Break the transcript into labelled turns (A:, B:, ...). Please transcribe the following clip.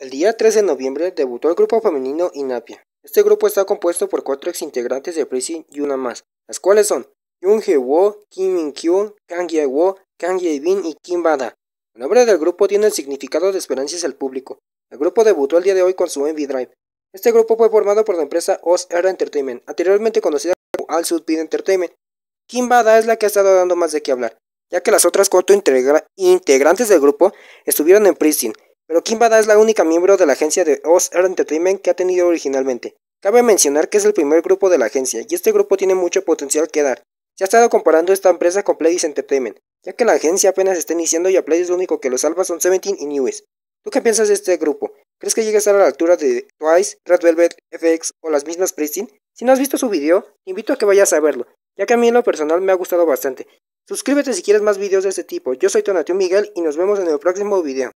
A: El día 3 de noviembre debutó el grupo femenino Inapia. Este grupo está compuesto por cuatro ex integrantes de Prissy y una más, las cuales son Yoon Hee Woo, Kim Min Kang Ye Kang Ye Bin y Kim Bada. El nombre del grupo tiene el significado de esperanzas al público. El grupo debutó el día de hoy con su MV Drive. Este grupo fue formado por la empresa Oz Air Entertainment, anteriormente conocida como All Entertainment. Kim Bada es la que ha estado dando más de qué hablar, ya que las otras cuatro integrantes del grupo estuvieron en Pristin pero Kimbada es la única miembro de la agencia de Oz Air Entertainment que ha tenido originalmente. Cabe mencionar que es el primer grupo de la agencia, y este grupo tiene mucho potencial que dar. Se ha estado comparando esta empresa con Pledis Entertainment, ya que la agencia apenas está iniciando y a Pledis lo único que lo salva son Seventeen y Newest. ¿Tú qué piensas de este grupo? ¿Crees que llega a estar a la altura de Twice, Red Velvet, FX o las mismas Pristin? Si no has visto su video, te invito a que vayas a verlo, ya que a mí en lo personal me ha gustado bastante. Suscríbete si quieres más videos de este tipo. Yo soy Tonatiuh Miguel y nos vemos en el próximo video.